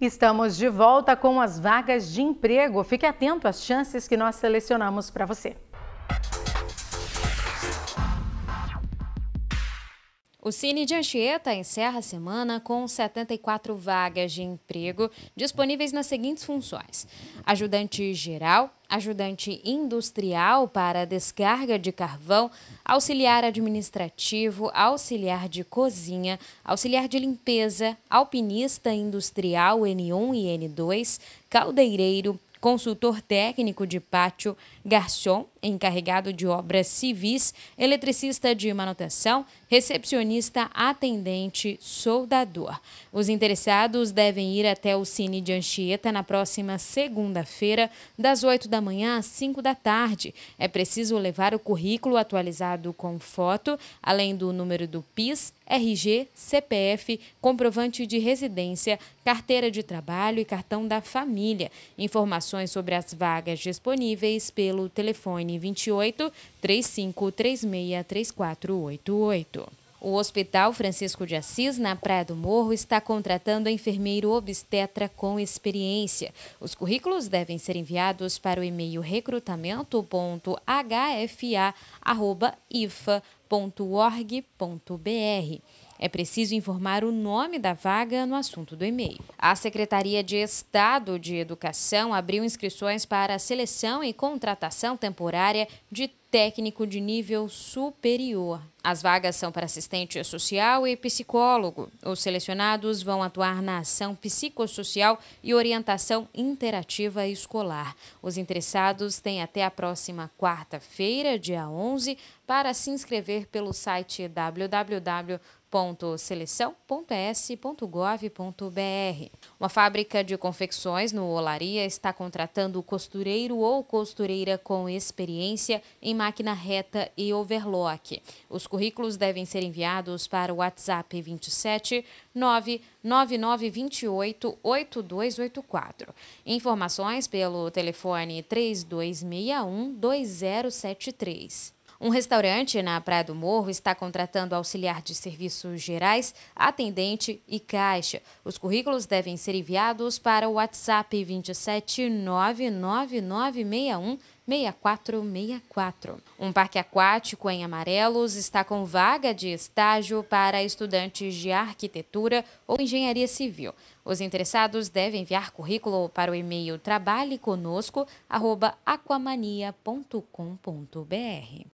Estamos de volta com as vagas de emprego. Fique atento às chances que nós selecionamos para você. O Cine de Anchieta encerra a semana com 74 vagas de emprego disponíveis nas seguintes funções: ajudante geral, ajudante industrial para descarga de carvão, auxiliar administrativo, auxiliar de cozinha, auxiliar de limpeza, alpinista industrial N1 e N2, caldeireiro, consultor técnico de pátio, garçom, encarregado de obras civis, eletricista de manutenção, recepcionista, atendente, soldador. Os interessados devem ir até o Cine de Anchieta na próxima segunda-feira, das 8 da manhã às 5 da tarde. É preciso levar o currículo atualizado com foto, além do número do PIS, RG, CPF, comprovante de residência, carteira de trabalho e cartão da família. Informações sobre as vagas disponíveis pelo telefone telefone 28 3536 3488. O Hospital Francisco de Assis, na Praia do Morro, está contratando enfermeiro obstetra com experiência. Os currículos devem ser enviados para o e-mail recrutamento.hfa.ifa.org.br é preciso informar o nome da vaga no assunto do e-mail. A Secretaria de Estado de Educação abriu inscrições para a seleção e contratação temporária de técnico de nível superior. As vagas são para assistente social e psicólogo. Os selecionados vão atuar na ação psicossocial e orientação interativa escolar. Os interessados têm até a próxima quarta-feira, dia 11, para se inscrever pelo site www www.seleção.s.gov.br. Uma fábrica de confecções no Olaria está contratando costureiro ou costureira com experiência em máquina reta e overlock. Os currículos devem ser enviados para o WhatsApp 27 99928 8284. Informações pelo telefone 3261 2073. Um restaurante na Praia do Morro está contratando auxiliar de serviços gerais, atendente e caixa. Os currículos devem ser enviados para o WhatsApp 27999616464. Um parque aquático em Amarelos está com vaga de estágio para estudantes de arquitetura ou engenharia civil. Os interessados devem enviar currículo para o e-mail trabalheconosco@aquamania.com.br.